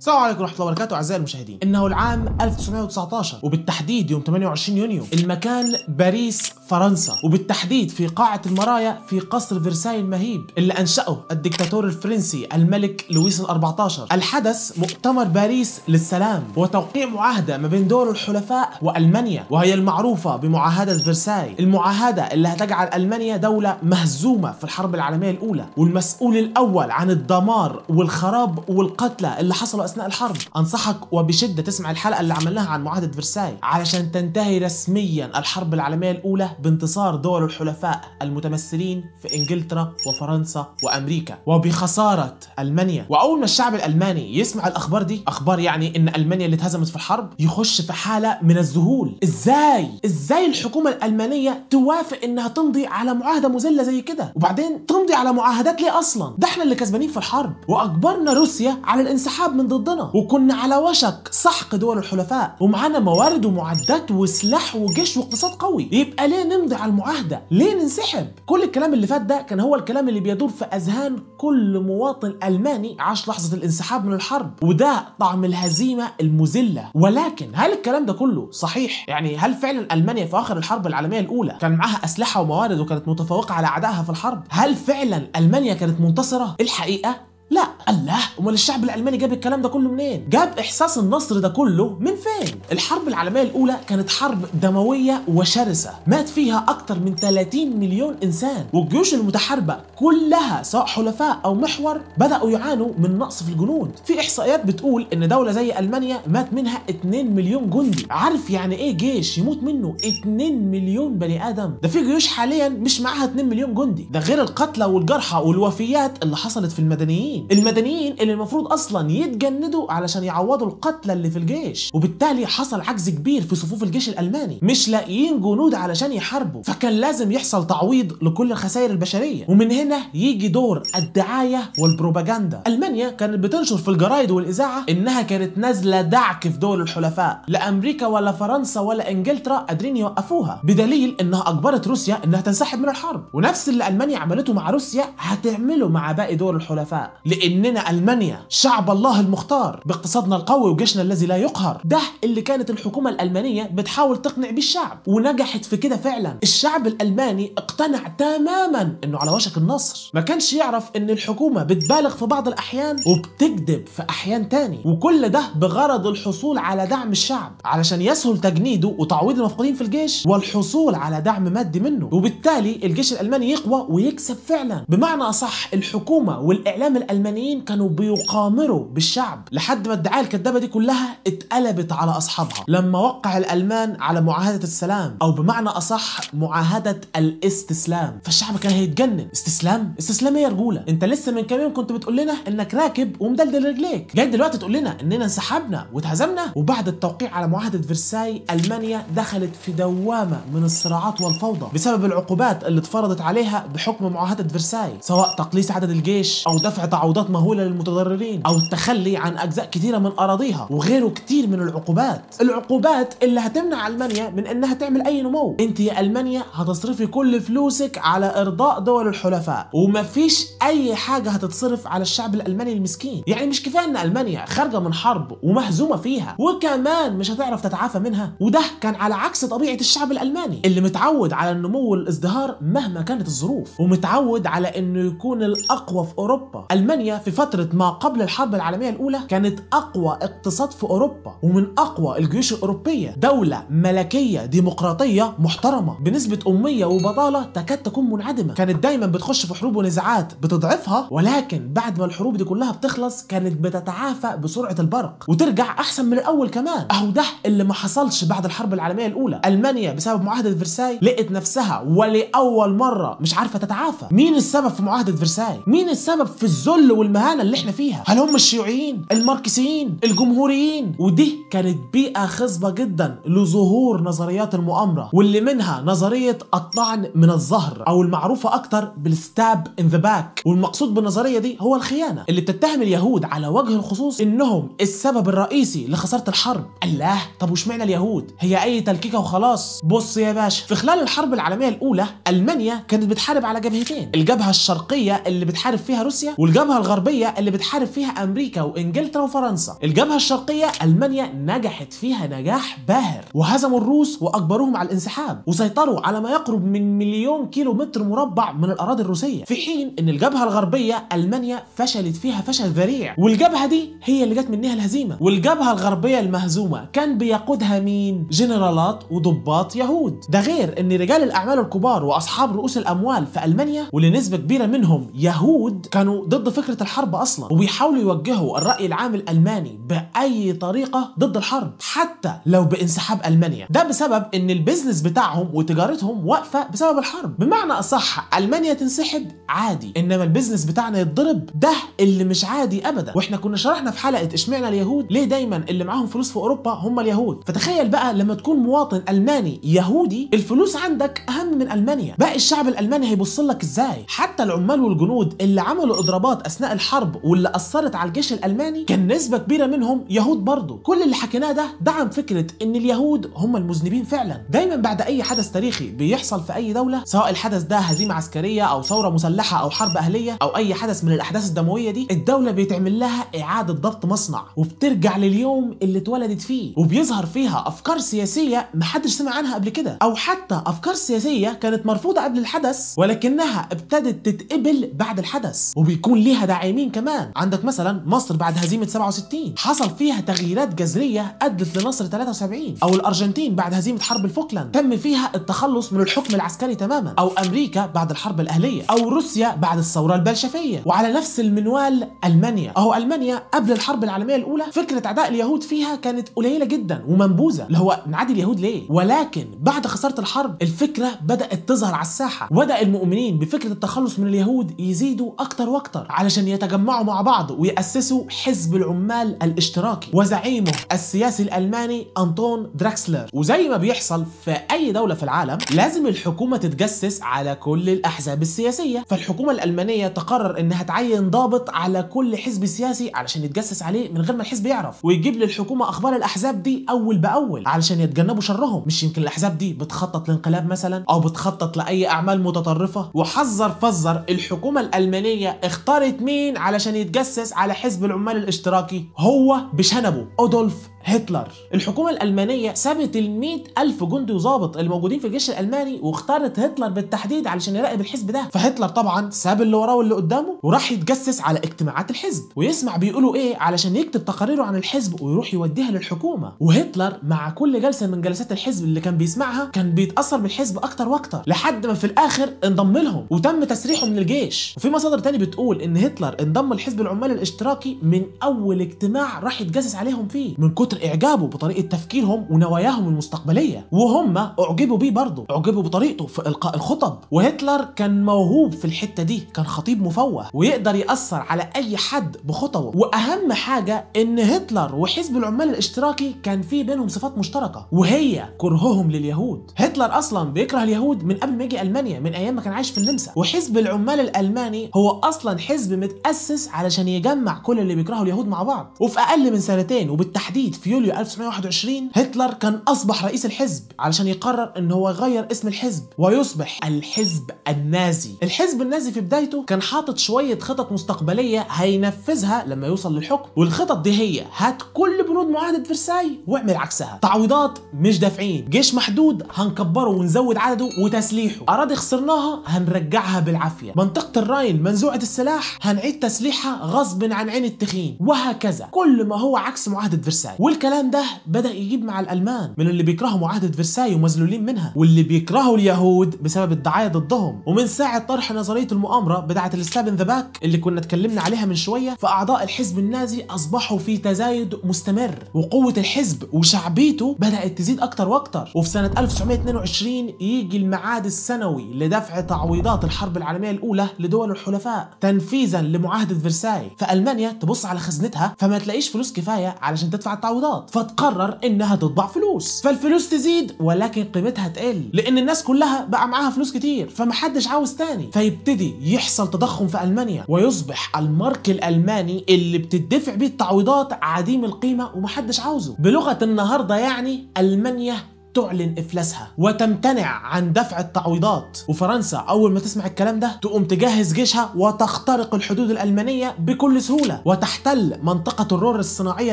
السلام عليكم ورحمه الله وبركاته اعزائي المشاهدين انه العام 1919 وبالتحديد يوم 28 يونيو المكان باريس فرنسا وبالتحديد في قاعه المرايا في قصر فرساي المهيب اللي انشاه الدكتاتور الفرنسي الملك لويس ال14 الحدث مؤتمر باريس للسلام وتوقيع معاهده ما بين دول الحلفاء والمانيا وهي المعروفه بمعاهده فرساي المعاهده اللي هتجعل المانيا دوله مهزومه في الحرب العالميه الاولى والمسؤول الاول عن الدمار والخراب والقتلى اللي حصلوا أثناء الحرب أنصحك وبشدة تسمع الحلقة اللي عملناها عن معاهدة فرساي علشان تنتهي رسميا الحرب العالمية الأولى بانتصار دول الحلفاء المتمثلين في إنجلترا وفرنسا وأمريكا وبخسارة ألمانيا وأول ما الشعب الألماني يسمع الأخبار دي أخبار يعني إن ألمانيا اللي اتهزمت في الحرب يخش في حالة من الذهول إزاي إزاي الحكومة الألمانية توافق إنها تمضي على معاهدة مذلة زي كده وبعدين تمضي على معاهدات ليه أصلا ده إحنا اللي كسبانين في الحرب وأجبرنا روسيا على الانسحاب من ضد ضدنا وكنا على وشك سحق دول الحلفاء ومعانا موارد ومعدات وسلاح وجيش واقتصاد قوي يبقى ليه نمضي على المعاهده ليه ننسحب كل الكلام اللي فات ده كان هو الكلام اللي بيدور في اذهان كل مواطن الماني عاش لحظه الانسحاب من الحرب وده طعم الهزيمه المذله ولكن هل الكلام ده كله صحيح يعني هل فعلا المانيا في اخر الحرب العالميه الاولى كان معاها اسلحه وموارد وكانت متفوقه على اعدائها في الحرب هل فعلا المانيا كانت منتصره الحقيقه لا الله امال الشعب الالماني جاب الكلام ده كله منين جاب احساس النصر ده كله من فين الحرب العالميه الاولى كانت حرب دمويه وشرسه مات فيها اكتر من 30 مليون انسان والجيوش المتحاربه كلها سواء حلفاء او محور بداوا يعانوا من نقص في الجنود في احصائيات بتقول ان دوله زي المانيا مات منها 2 مليون جندي عارف يعني ايه جيش يموت منه 2 مليون بني ادم ده في جيوش حاليا مش معاها 2 مليون جندي ده غير القتلى والجرحى والوفيات اللي حصلت في المدنيين المدنيين المدنيين اللي المفروض اصلا يتجندوا علشان يعوضوا القتلى اللي في الجيش وبالتالي حصل عجز كبير في صفوف الجيش الالماني مش لاقيين جنود علشان يحاربوا فكان لازم يحصل تعويض لكل الخسائر البشريه ومن هنا يجي دور الدعايه والبروباغندا المانيا كانت بتنشر في الجرايد والاذاعه انها كانت نازله دعك في دول الحلفاء لا امريكا ولا فرنسا ولا انجلترا قادرين يوقفوها بدليل انها اجبرت روسيا انها تنسحب من الحرب ونفس اللي المانيا عملته مع روسيا هتعمله مع باقي دول الحلفاء لاننا المانيا شعب الله المختار باقتصادنا القوي وجيشنا الذي لا يقهر ده اللي كانت الحكومه الالمانيه بتحاول تقنع بيه الشعب ونجحت في كده فعلا الشعب الالماني اقتنع تماما انه على وشك النصر ما كانش يعرف ان الحكومه بتبالغ في بعض الاحيان وبتكذب في احيان تاني وكل ده بغرض الحصول على دعم الشعب علشان يسهل تجنيده وتعويض المفقودين في الجيش والحصول على دعم مادي منه وبالتالي الجيش الالماني يقوى ويكسب فعلا بمعنى اصح الحكومه والاعلام الالماني الألمانيين كانوا بيقامروا بالشعب لحد ما الدعاية الكذابة دي كلها اتقلبت على أصحابها لما وقع الألمان على معاهدة السلام أو بمعنى أصح معاهدة الاستسلام فالشعب كان هيتجنن استسلام استسلام ايه يا رجولة انت لسه من كام يوم كنت بتقول لنا انك راكب ومدلدل رجليك جاي دلوقتي تقول لنا اننا انسحبنا واتهزمنا وبعد التوقيع على معاهدة فرساي ألمانيا دخلت في دوامة من الصراعات والفوضى بسبب العقوبات اللي اتفرضت عليها بحكم معاهدة فرساي سواء تقليص عدد الجيش أو دفع تعويضات عودات مهوله للمتضررين او التخلي عن اجزاء كثيره من اراضيها وغيره كثير من العقوبات العقوبات اللي هتمنع المانيا من انها تعمل اي نمو انت يا المانيا هتصرفي كل فلوسك على ارضاء دول الحلفاء ومفيش اي حاجه هتتصرف على الشعب الالماني المسكين يعني مش كفايه ان المانيا خارجه من حرب ومهزومه فيها وكمان مش هتعرف تتعافى منها وده كان على عكس طبيعه الشعب الالماني اللي متعود على النمو والازدهار مهما كانت الظروف ومتعود على انه يكون الاقوى في اوروبا المانيا ألمانيا في فترة ما قبل الحرب العالمية الأولى كانت أقوى اقتصاد في أوروبا ومن أقوى الجيوش الأوروبية دولة ملكية ديمقراطية محترمة بنسبة أمية وبطالة تكاد تكون منعدمة كانت دايما بتخش في حروب ونزاعات بتضعفها ولكن بعد ما الحروب دي كلها بتخلص كانت بتتعافى بسرعة البرق وترجع أحسن من الأول كمان أهو ده اللي ما حصلش بعد الحرب العالمية الأولى ألمانيا بسبب معاهدة فرساي لقت نفسها ولأول مرة مش عارفة تتعافى مين السبب في معاهدة فرساي مين السبب في الذل الذل والمهانه اللي احنا فيها هل هم الشيوعيين الماركسيين الجمهوريين ودي كانت بيئه خصبه جدا لظهور نظريات المؤامره واللي منها نظريه الطعن من الظهر او المعروفه اكتر بالستاب ان ذا باك والمقصود بالنظريه دي هو الخيانه اللي بتتهم اليهود على وجه الخصوص انهم السبب الرئيسي لخساره الحرب الله طب معنى اليهود هي اي تلكيكه وخلاص بص يا باشا في خلال الحرب العالميه الاولى المانيا كانت بتحارب على جبهتين الجبهه الشرقيه اللي بتحارب فيها روسيا والجبهه الجبهة الغربية اللي بتحارب فيها أمريكا وإنجلترا وفرنسا الجبهة الشرقية ألمانيا نجحت فيها نجاح باهر وهزموا الروس وأجبروهم على الانسحاب وسيطروا على ما يقرب من مليون كيلو متر مربع من الأراضي الروسية في حين إن الجبهة الغربية ألمانيا فشلت فيها فشل ذريع والجبهة دي هي اللي جت منها الهزيمة والجبهة الغربية المهزومة كان بيقودها مين؟ جنرالات وضباط يهود ده غير إن رجال الأعمال الكبار وأصحاب رؤوس الأموال في ألمانيا ولنسبة كبيرة منهم يهود كانوا ضد فكره الحرب اصلا وبيحاولوا يوجهوا الراي العام الالماني باي طريقه ضد الحرب حتى لو بانسحاب المانيا ده بسبب ان البيزنس بتاعهم وتجارتهم واقفه بسبب الحرب بمعنى اصح المانيا تنسحب عادي انما البيزنس بتاعنا يتضرب ده اللي مش عادي ابدا واحنا كنا شرحنا في حلقه اشمعنى اليهود ليه دايما اللي معاهم فلوس في اوروبا هم اليهود فتخيل بقى لما تكون مواطن الماني يهودي الفلوس عندك اهم من المانيا باقي الشعب الالماني هيبص لك ازاي حتى العمال والجنود اللي عملوا اضرابات اثناء الحرب واللي اثرت على الجيش الالماني كان نسبه كبيره منهم يهود برضه كل اللي حكيناه ده دعم فكره ان اليهود هم المذنبين فعلا دايما بعد اي حدث تاريخي بيحصل في اي دوله سواء الحدث ده هزيمه عسكريه او ثوره مسلحه او حرب اهليه او اي حدث من الاحداث الدمويه دي الدوله بيتعمل لها اعاده ضبط مصنع وبترجع لليوم اللي اتولدت فيه وبيظهر فيها افكار سياسيه محدش سمع عنها قبل كده او حتى افكار سياسيه كانت مرفوضه قبل الحدث ولكنها ابتدت تتقبل بعد الحدث وبيكون ليها فيها داعمين كمان عندك مثلا مصر بعد هزيمه 67 حصل فيها تغييرات جذريه ادت لنصر 73 او الارجنتين بعد هزيمه حرب الفوكلاند تم فيها التخلص من الحكم العسكري تماما او امريكا بعد الحرب الاهليه او روسيا بعد الثوره البلشفيه وعلى نفس المنوال المانيا اهو المانيا قبل الحرب العالميه الاولى فكره اعداء اليهود فيها كانت قليله جدا ومنبوذه اللي هو نعدي اليهود ليه ولكن بعد خساره الحرب الفكره بدات تظهر على الساحه وبدا المؤمنين بفكره التخلص من اليهود يزيدوا اكتر واكتر على علشان يتجمعوا مع بعض ويأسسوا حزب العمال الاشتراكي وزعيمه السياسي الألماني أنطون دراكسلر وزي ما بيحصل في أي دولة في العالم لازم الحكومة تتجسس على كل الأحزاب السياسية فالحكومة الألمانية تقرر إنها تعين ضابط على كل حزب سياسي علشان يتجسس عليه من غير ما الحزب يعرف ويجيب للحكومة أخبار الأحزاب دي أول بأول علشان يتجنبوا شرهم مش يمكن الأحزاب دي بتخطط لانقلاب مثلا أو بتخطط لأي أعمال متطرفة وحذر فذر الحكومة الألمانية اختارت مين علشان يتجسس على حزب العمال الاشتراكي هو بشنبه ادولف هتلر الحكومة الألمانية سابت ال ألف جندي وظابط اللي موجودين في الجيش الألماني واختارت هتلر بالتحديد علشان يراقب الحزب ده فهتلر طبعا ساب اللي وراه واللي قدامه وراح يتجسس على اجتماعات الحزب ويسمع بيقولوا ايه علشان يكتب تقاريره عن الحزب ويروح يوديها للحكومة وهتلر مع كل جلسة من جلسات الحزب اللي كان بيسمعها كان بيتأثر بالحزب أكتر وأكتر لحد ما في الآخر انضم لهم وتم تسريحه من الجيش وفي مصادر تاني بتقول إن هتلر انضم لحزب العمال الاشتراكي من أول اجتماع راح يتجسس عليهم فيه من كتر اعجابه بطريقه تفكيرهم ونواياهم المستقبليه وهم اعجبوا بيه برضه اعجبوا بطريقته في القاء الخطب وهتلر كان موهوب في الحته دي كان خطيب مفوه ويقدر ياثر على اي حد بخطوه واهم حاجه ان هتلر وحزب العمال الاشتراكي كان في بينهم صفات مشتركه وهي كرههم لليهود هتلر اصلا بيكره اليهود من قبل ما يجي المانيا من ايام ما كان عايش في النمسا وحزب العمال الالماني هو اصلا حزب متاسس علشان يجمع كل اللي بيكرهوا اليهود مع بعض وفي اقل من سنتين وبالتحديد في يوليو 1921 هتلر كان اصبح رئيس الحزب علشان يقرر ان هو يغير اسم الحزب ويصبح الحزب النازي الحزب النازي في بدايته كان حاطط شويه خطط مستقبليه هينفذها لما يوصل للحكم والخطط دي هي هات كل بنود معاهده فرساي واعمل عكسها تعويضات مش دافعين جيش محدود هنكبره ونزود عدده وتسليحه اراضي خسرناها هنرجعها بالعافيه منطقه الراين منزوعه السلاح هنعيد تسليحها غصب عن عين التخين وهكذا كل ما هو عكس معاهده فرساي والكلام ده بدا يجيب مع الالمان من اللي بيكرهوا معاهده فرساي ومذلولين منها واللي بيكرهوا اليهود بسبب الدعايه ضدهم ومن ساعه طرح نظريه المؤامره بتاعه ان ذا باك اللي كنا اتكلمنا عليها من شويه فاعضاء الحزب النازي اصبحوا في تزايد مستمر وقوه الحزب وشعبيته بدات تزيد اكتر واكتر وفي سنه 1922 يجي الميعاد السنوي لدفع تعويضات الحرب العالميه الاولى لدول الحلفاء تنفيذا لمعاهده فرساي فالمانيا تبص على خزنتها فما تلاقيش فلوس كفايه علشان تدفع التعويض متعوضات فتقرر انها تطبع فلوس فالفلوس تزيد ولكن قيمتها تقل لان الناس كلها بقى معاها فلوس كتير فمحدش عاوز تاني فيبتدي يحصل تضخم في المانيا ويصبح المارك الالماني اللي بتدفع بيه التعويضات عديم القيمه ومحدش عاوزه بلغه النهارده يعني المانيا تعلن إفلاسها وتمتنع عن دفع التعويضات وفرنسا أول ما تسمع الكلام ده تقوم تجهز جيشها وتخترق الحدود الألمانية بكل سهولة وتحتل منطقة الرور الصناعية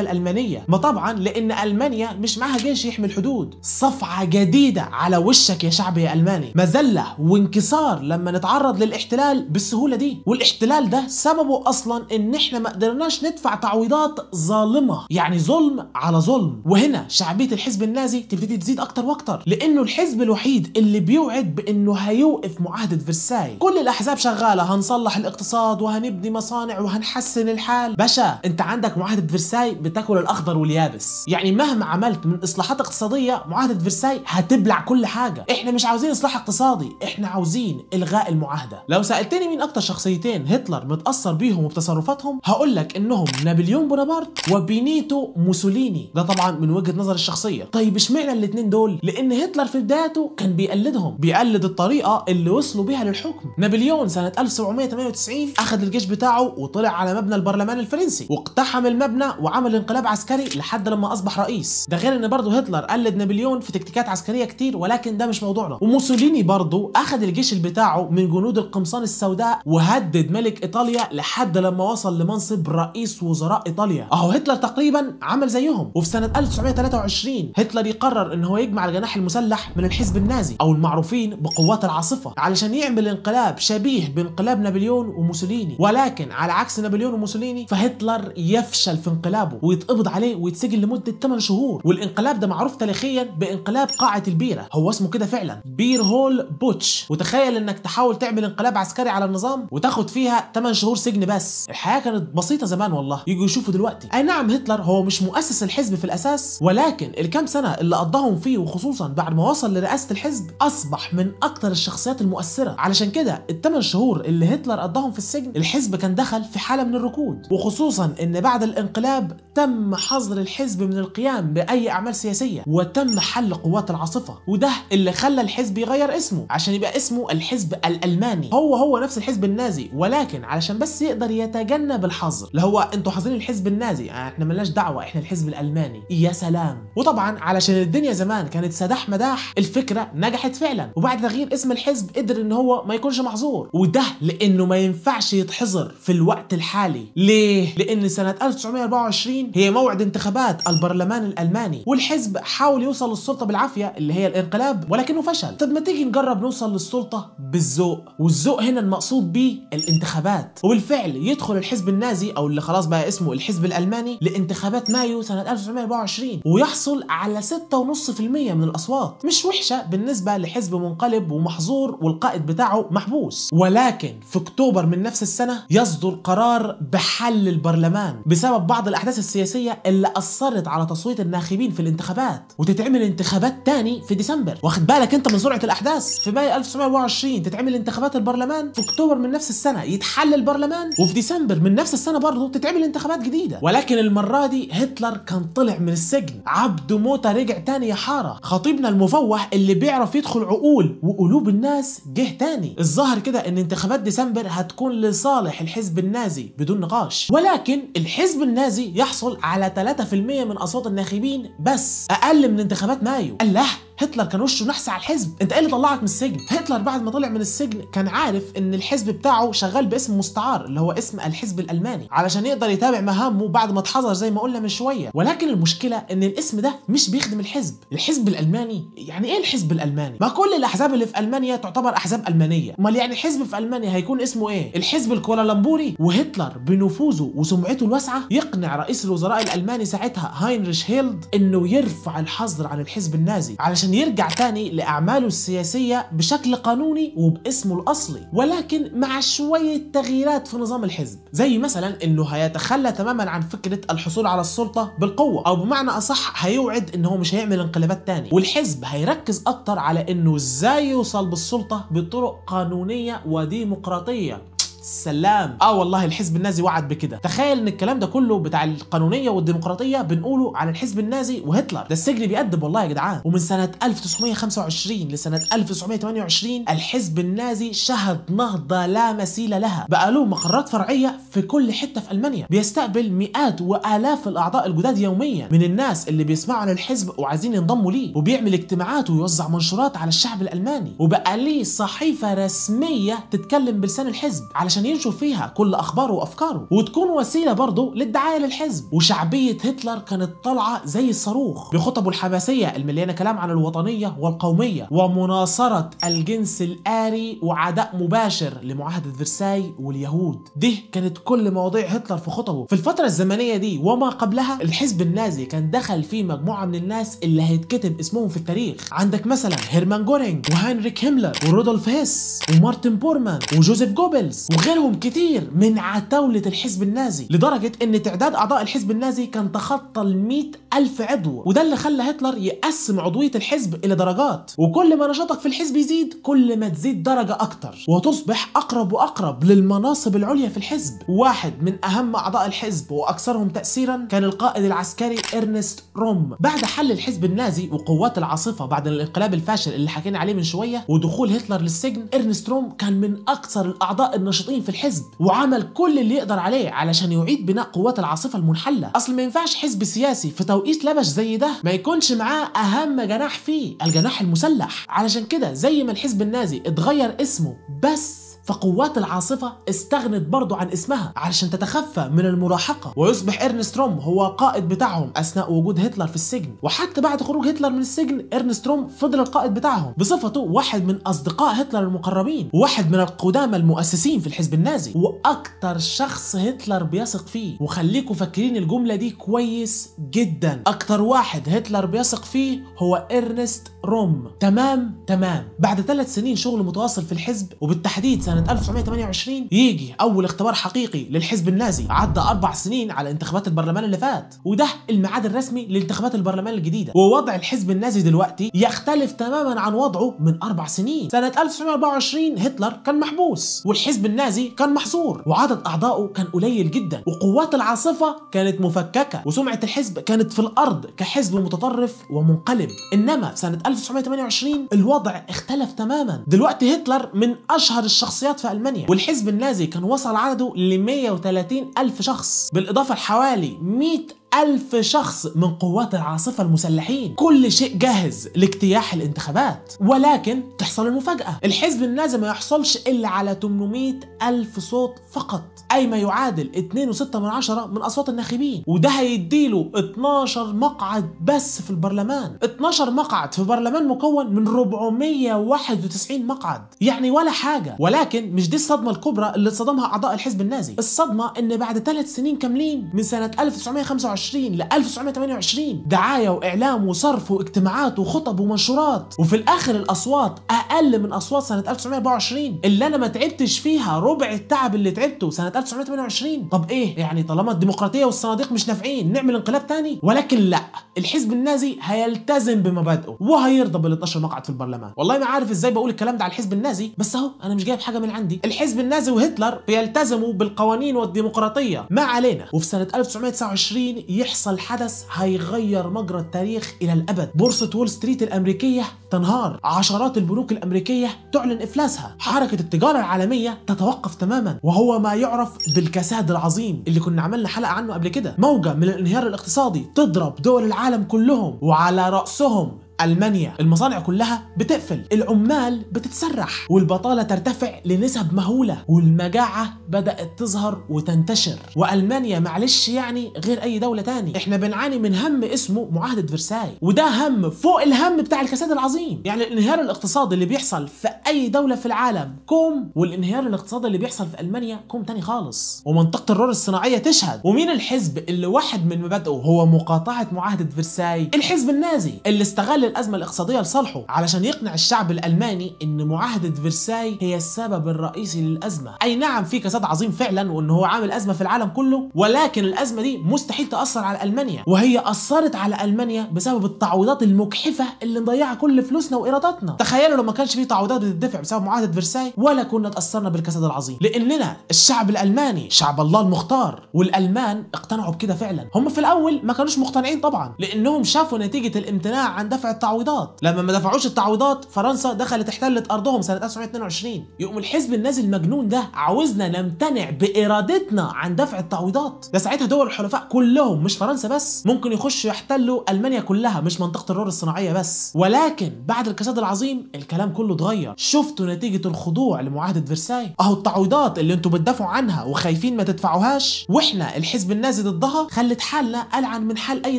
الألمانية ما طبعا لأن ألمانيا مش معاها جيش يحمي الحدود صفعة جديدة على وشك يا شعبي يا ألماني مذلة وانكسار لما نتعرض للاحتلال بالسهولة دي والاحتلال ده سببه أصلا إن إحنا ما قدرناش ندفع تعويضات ظالمة يعني ظلم على ظلم وهنا شعبية الحزب النازي تبتدي تزيد أكتر اكتر واكتر لانه الحزب الوحيد اللي بيوعد بانه هيوقف معاهده فرساي كل الاحزاب شغاله هنصلح الاقتصاد وهنبني مصانع وهنحسن الحال باشا انت عندك معاهده فرساي بتاكل الاخضر واليابس يعني مهما عملت من اصلاحات اقتصاديه معاهده فرساي هتبلع كل حاجه احنا مش عاوزين اصلاح اقتصادي احنا عاوزين الغاء المعاهده لو سالتني مين اكتر شخصيتين هتلر متاثر بيهم وبتصرفاتهم هقول لك انهم نابليون بونابرت وبينيتو موسوليني ده طبعا من وجهه نظر الشخصيه طيب اشمعنى الاثنين دول دول لان هتلر في بدايته كان بيقلدهم بيقلد الطريقه اللي وصلوا بيها للحكم نابليون سنه 1798 اخذ الجيش بتاعه وطلع على مبنى البرلمان الفرنسي واقتحم المبنى وعمل انقلاب عسكري لحد لما اصبح رئيس ده غير ان برضه هتلر قلد نابليون في تكتيكات عسكريه كتير ولكن ده مش موضوعنا وموسوليني برضه اخذ الجيش بتاعه من جنود القمصان السوداء وهدد ملك ايطاليا لحد لما وصل لمنصب رئيس وزراء ايطاليا اهو هتلر تقريبا عمل زيهم وفي سنه 1923 هتلر يقرر ان هو يجمع مع الجناح المسلح من الحزب النازي أو المعروفين بقوات العاصفة علشان يعمل انقلاب شبيه بانقلاب نابليون وموسوليني ولكن على عكس نابليون وموسوليني فهتلر يفشل في انقلابه ويتقبض عليه ويتسجن لمدة 8 شهور والانقلاب ده معروف تاريخيا بانقلاب قاعة البيرة هو اسمه كده فعلا بير هول بوتش وتخيل انك تحاول تعمل انقلاب عسكري على النظام وتاخد فيها 8 شهور سجن بس الحياة كانت بسيطة زمان والله يجوا يشوفوا دلوقتي اي نعم هتلر هو مش مؤسس الحزب في الاساس ولكن الكام سنة اللي قضاهم فيه فيه وخصوصا بعد ما وصل لرئاسه الحزب اصبح من أكثر الشخصيات المؤثره علشان كده الثمان شهور اللي هتلر قضاهم في السجن الحزب كان دخل في حاله من الركود وخصوصا ان بعد الانقلاب تم حظر الحزب من القيام باي اعمال سياسيه وتم حل قوات العاصفه وده اللي خلى الحزب يغير اسمه عشان يبقى اسمه الحزب الالماني هو هو نفس الحزب النازي ولكن علشان بس يقدر يتجنب الحظر اللي هو انتوا حاظرين الحزب النازي يعني احنا ملناش دعوه احنا الحزب الالماني يا سلام وطبعا علشان الدنيا زمان كانت سداح مداح الفكره نجحت فعلا وبعد تغيير اسم الحزب قدر ان هو ما يكونش محظور وده لانه ما ينفعش يتحظر في الوقت الحالي ليه لان سنه 1924 هي موعد انتخابات البرلمان الالماني والحزب حاول يوصل للسلطه بالعافيه اللي هي الانقلاب ولكنه فشل طب ما تيجي نجرب نوصل للسلطه بالذوق والذوق هنا المقصود بيه الانتخابات وبالفعل يدخل الحزب النازي او اللي خلاص بقى اسمه الحزب الالماني لانتخابات مايو سنه 1924 ويحصل على 6.5% من الأصوات مش وحشة بالنسبة لحزب منقلب ومحظور والقائد بتاعه محبوس ولكن في أكتوبر من نفس السنة يصدر قرار بحل البرلمان بسبب بعض الأحداث السياسية اللي أثرت على تصويت الناخبين في الانتخابات وتتعمل انتخابات تاني في ديسمبر واخد بالك أنت من سرعة الأحداث في مايو 1924 تتعمل انتخابات البرلمان في أكتوبر من نفس السنة يتحل البرلمان وفي ديسمبر من نفس السنة برضه تتعمل انتخابات جديدة ولكن المرة دي هتلر كان طلع من السجن عبده موتة رجع تاني يا حارة الإدارة خطيبنا المفوح اللي بيعرف يدخل عقول وقلوب الناس جه تاني الظاهر كده ان انتخابات ديسمبر هتكون لصالح الحزب النازي بدون نقاش ولكن الحزب النازي يحصل على 3% من أصوات الناخبين بس أقل من انتخابات مايو الله هتلر كان وشه نحس على الحزب انت ايه اللي طلعك من السجن هتلر بعد ما طلع من السجن كان عارف ان الحزب بتاعه شغال باسم مستعار اللي هو اسم الحزب الالماني علشان يقدر يتابع مهامه بعد ما اتحظر زي ما قلنا من شويه ولكن المشكله ان الاسم ده مش بيخدم الحزب الحزب الالماني يعني ايه الحزب الالماني ما كل الاحزاب اللي في المانيا تعتبر احزاب المانيه امال يعني حزب في المانيا هيكون اسمه ايه الحزب الكوالالمبوري وهتلر بنفوذه وسمعته الواسعه يقنع رئيس الوزراء الالماني ساعتها هاينريش هيلد انه يرفع الحظر عن الحزب النازي علشان عشان يرجع تاني لأعماله السياسية بشكل قانوني وباسمه الأصلي ولكن مع شوية تغييرات في نظام الحزب زي مثلا أنه هيتخلى تماما عن فكرة الحصول على السلطة بالقوة أو بمعنى أصح هيوعد أنه مش هيعمل انقلابات تاني والحزب هيركز أكتر على أنه إزاي يوصل بالسلطة بطرق قانونية وديمقراطية سلام اه والله الحزب النازي وعد بكده تخيل ان الكلام ده كله بتاع القانونيه والديمقراطيه بنقوله على الحزب النازي وهتلر ده السجن بيأدب والله يا جدعان ومن سنه 1925 لسنه 1928 الحزب النازي شهد نهضه لا مثيل لها بقى له مقرات فرعيه في كل حته في المانيا بيستقبل مئات والاف الاعضاء الجداد يوميا من الناس اللي بيسمعوا عن الحزب وعايزين ينضموا ليه وبيعمل اجتماعات ويوزع منشورات على الشعب الالماني وبقى ليه صحيفه رسميه تتكلم بلسان الحزب علشان عشان ينشر فيها كل اخباره وافكاره وتكون وسيله برضه للدعايه للحزب وشعبيه هتلر كانت طالعه زي الصاروخ بخطبه الحماسيه المليانه كلام عن الوطنيه والقوميه ومناصره الجنس الآري وعداء مباشر لمعاهده فرساي واليهود ده كانت كل مواضيع هتلر في خطبه في الفتره الزمنيه دي وما قبلها الحزب النازي كان دخل فيه مجموعه من الناس اللي هيتكتب اسمهم في التاريخ عندك مثلا هيرمان جورينج وهاينريك هيملر ورودولف هيس ومارتن بورمان وجوزيف جوبلز وغير وغيرهم كتير من عتاولة الحزب النازي لدرجة ان تعداد اعضاء الحزب النازي كان تخطى ال ألف عضو وده اللي خلى هتلر يقسم عضوية الحزب الى درجات وكل ما نشاطك في الحزب يزيد كل ما تزيد درجة اكتر وتصبح اقرب واقرب للمناصب العليا في الحزب واحد من اهم اعضاء الحزب واكثرهم تأثيرا كان القائد العسكري ارنست روم بعد حل الحزب النازي وقوات العاصفة بعد الانقلاب الفاشل اللي حكينا عليه من شوية ودخول هتلر للسجن ارنست روم كان من اكثر الاعضاء النشطين مسؤولين في الحزب وعمل كل اللي يقدر عليه علشان يعيد بناء قوات العاصفه المنحله اصل ما ينفعش حزب سياسي في توقيت لبش زي ده ما يكونش معاه اهم جناح فيه الجناح المسلح علشان كده زي ما الحزب النازي اتغير اسمه بس فقوات العاصفة استغنت برضه عن اسمها علشان تتخفى من الملاحقة ويصبح إرنست روم هو القائد بتاعهم أثناء وجود هتلر في السجن وحتى بعد خروج هتلر من السجن إرنست روم فضل القائد بتاعهم بصفته واحد من أصدقاء هتلر المقربين وواحد من القدامى المؤسسين في الحزب النازي وأكتر شخص هتلر بيثق فيه وخليكوا فاكرين الجملة دي كويس جدا أكتر واحد هتلر بيثق فيه هو إرنست روم تمام تمام بعد ثلاث سنين شغل متواصل في الحزب وبالتحديد سنة سنة 1928 يجي أول اختبار حقيقي للحزب النازي عدى أربع سنين على انتخابات البرلمان اللي فات وده الميعاد الرسمي لانتخابات البرلمان الجديدة ووضع الحزب النازي دلوقتي يختلف تماما عن وضعه من أربع سنين سنة 1924 هتلر كان محبوس والحزب النازي كان محصور وعدد أعضائه كان قليل جدا وقوات العاصفة كانت مفككة وسمعة الحزب كانت في الأرض كحزب متطرف ومنقلب إنما في سنة 1928 الوضع اختلف تماما دلوقتي هتلر من أشهر الشخصيات الشخصيات في ألمانيا والحزب النازي كان وصل عدده ل 130 ألف شخص بالإضافة لحوالي 100 ألف شخص من قوات العاصفة المسلحين كل شيء جاهز لاجتياح الانتخابات ولكن تحصل المفاجأة الحزب النازي ما يحصلش إلا على 800 ألف صوت فقط أي ما يعادل 2.6 من عشرة من أصوات الناخبين وده هيديله 12 مقعد بس في البرلمان 12 مقعد في برلمان مكون من 491 مقعد يعني ولا حاجة ولكن مش دي الصدمة الكبرى اللي اتصدمها أعضاء الحزب النازي الصدمة إن بعد ثلاث سنين كاملين من سنة 1925 1928 ل 1928 دعاية وإعلام وصرف واجتماعات وخطب ومنشورات وفي الآخر الأصوات أقل من أصوات سنة 1924 اللي أنا ما تعبتش فيها ربع التعب اللي تعبته سنة 1928 طب إيه يعني طالما الديمقراطية والصناديق مش نافعين نعمل انقلاب تاني ولكن لأ الحزب النازي هيلتزم بمبادئه وهيرضى بال 12 مقعد في البرلمان والله ما عارف ازاي بقول الكلام ده على الحزب النازي بس اهو انا مش جايب حاجه من عندي الحزب النازي وهتلر بيلتزموا بالقوانين والديمقراطيه ما علينا وفي سنه 1929 يحصل حدث هيغير مجرى التاريخ الى الابد بورصه وول ستريت الامريكيه تنهار عشرات البنوك الامريكيه تعلن افلاسها حركه التجاره العالميه تتوقف تماما وهو ما يعرف بالكساد العظيم اللي كنا عملنا حلقه عنه قبل كده موجه من الانهيار الاقتصادي تضرب دول العالم العالم كلهم وعلى رأسهم المانيا المصانع كلها بتقفل العمال بتتسرح والبطاله ترتفع لنسب مهوله والمجاعه بدات تظهر وتنتشر والمانيا معلش يعني غير اي دوله تاني احنا بنعاني من هم اسمه معاهده فرساي وده هم فوق الهم بتاع الكساد العظيم يعني الانهيار الاقتصادي اللي بيحصل في اي دوله في العالم كوم والانهيار الاقتصادي اللي بيحصل في المانيا كوم تاني خالص ومنطقه الرور الصناعيه تشهد ومين الحزب اللي واحد من مبادئه هو مقاطعه معاهده فرساي الحزب النازي اللي استغل الأزمة الاقتصادية لصالحه علشان يقنع الشعب الألماني إن معاهدة فرساي هي السبب الرئيسي للأزمة أي نعم في كساد عظيم فعلا وإن هو عامل أزمة في العالم كله ولكن الأزمة دي مستحيل تأثر على ألمانيا وهي أثرت على ألمانيا بسبب التعويضات المجحفة اللي مضيعة كل فلوسنا وإيراداتنا تخيلوا لو ما كانش في تعويضات بتدفع بسبب معاهدة فرساي ولا كنا تأثرنا بالكساد العظيم لأننا الشعب الألماني شعب الله المختار والألمان اقتنعوا بكده فعلا هم في الأول ما كانوش مقتنعين طبعا لأنهم شافوا نتيجة الامتناع عن دفع التعويضات لما ما دفعوش التعويضات فرنسا دخلت احتلت ارضهم سنه 1922 يقوم الحزب النازي المجنون ده عاوزنا نمتنع بارادتنا عن دفع التعويضات ده ساعتها دول الحلفاء كلهم مش فرنسا بس ممكن يخشوا يحتلوا المانيا كلها مش منطقه الرور الصناعيه بس ولكن بعد الكساد العظيم الكلام كله اتغير شفتوا نتيجه الخضوع لمعاهده فرساي اهو التعويضات اللي انتوا بتدافعوا عنها وخايفين ما تدفعوهاش واحنا الحزب النازي ضدها خلت حالنا العن من حال اي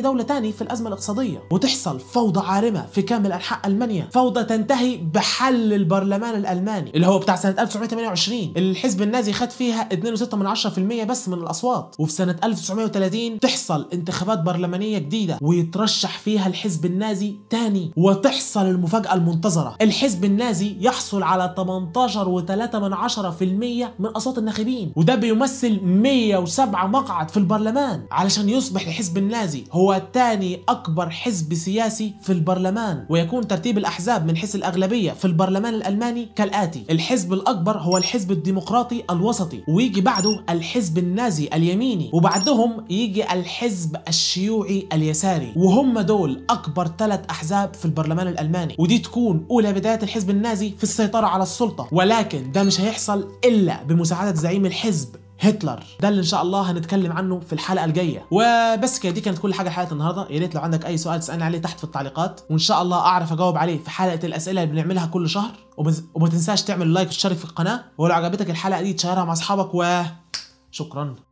دوله تاني في الازمه الاقتصاديه وتحصل فوضى عارمه صارمة في كامل أنحاء ألمانيا فوضى تنتهي بحل البرلمان الألماني اللي هو بتاع سنة 1928 اللي الحزب النازي خد فيها 2.6% بس من الأصوات وفي سنة 1930 تحصل انتخابات برلمانية جديدة ويترشح فيها الحزب النازي تاني وتحصل المفاجأة المنتظرة الحزب النازي يحصل على 18.3% من أصوات الناخبين وده بيمثل 107 مقعد في البرلمان علشان يصبح الحزب النازي هو تاني أكبر حزب سياسي في البرلمان البرلمان ويكون ترتيب الأحزاب من حيث الأغلبية في البرلمان الألماني كالآتي الحزب الأكبر هو الحزب الديمقراطي الوسطي ويجي بعده الحزب النازي اليميني وبعدهم يجي الحزب الشيوعي اليساري وهم دول أكبر ثلاث أحزاب في البرلمان الألماني ودي تكون أولى بدايات الحزب النازي في السيطرة على السلطة ولكن ده مش هيحصل إلا بمساعدة زعيم الحزب هتلر ده اللي ان شاء الله هنتكلم عنه في الحلقه الجايه وبس كده دي كانت كل حاجه حلقه النهارده يا ريت لو عندك اي سؤال تسالني عليه تحت في التعليقات وان شاء الله اعرف اجاوب عليه في حلقه الاسئله اللي بنعملها كل شهر وما تنساش تعمل لايك وتشترك في القناه ولو عجبتك الحلقه دي تشيرها مع اصحابك وشكرا